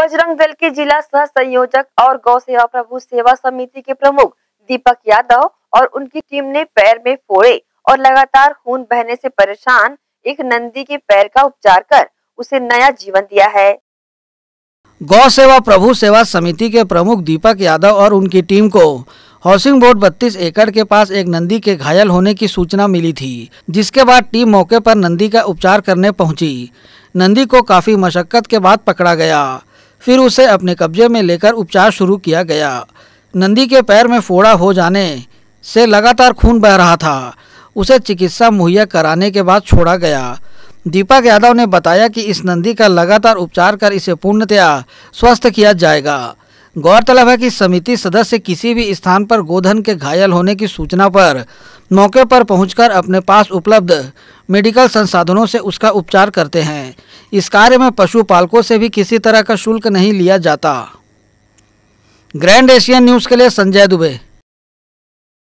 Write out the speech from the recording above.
बजरंग दल के जिला सह संयोजक और गौ सेवा प्रभु सेवा समिति के प्रमुख दीपक यादव और उनकी टीम ने पैर में फोड़े और लगातार खून बहने से परेशान एक नंदी के पैर का उपचार कर उसे नया जीवन दिया है गौ सेवा प्रभु सेवा समिति के प्रमुख दीपक यादव और उनकी टीम को हाउसिंग बोर्ड 32 एकड़ के पास एक नंदी के घायल होने की सूचना मिली थी जिसके बाद टीम मौके पर नंदी का उपचार करने पहुंची नंदी को काफी मशक्कत के बाद पकड़ा गया फिर उसे अपने कब्जे में लेकर उपचार शुरू किया गया नंदी के पैर में फोड़ा हो जाने से लगातार खून बह रहा था उसे चिकित्सा मुहैया कराने के बाद छोड़ा गया दीपक यादव ने बताया कि इस नंदी का लगातार उपचार कर इसे पूर्णतया स्वस्थ किया जाएगा गौरतलब है कि समिति सदस्य किसी भी स्थान पर गोधन के घायल होने की सूचना पर मौके पर पहुंचकर अपने पास उपलब्ध मेडिकल संसाधनों से उसका उपचार करते हैं इस कार्य में पशुपालकों से भी किसी तरह का शुल्क नहीं लिया जाता ग्रैंड एशियन न्यूज़ के लिए संजय दुबे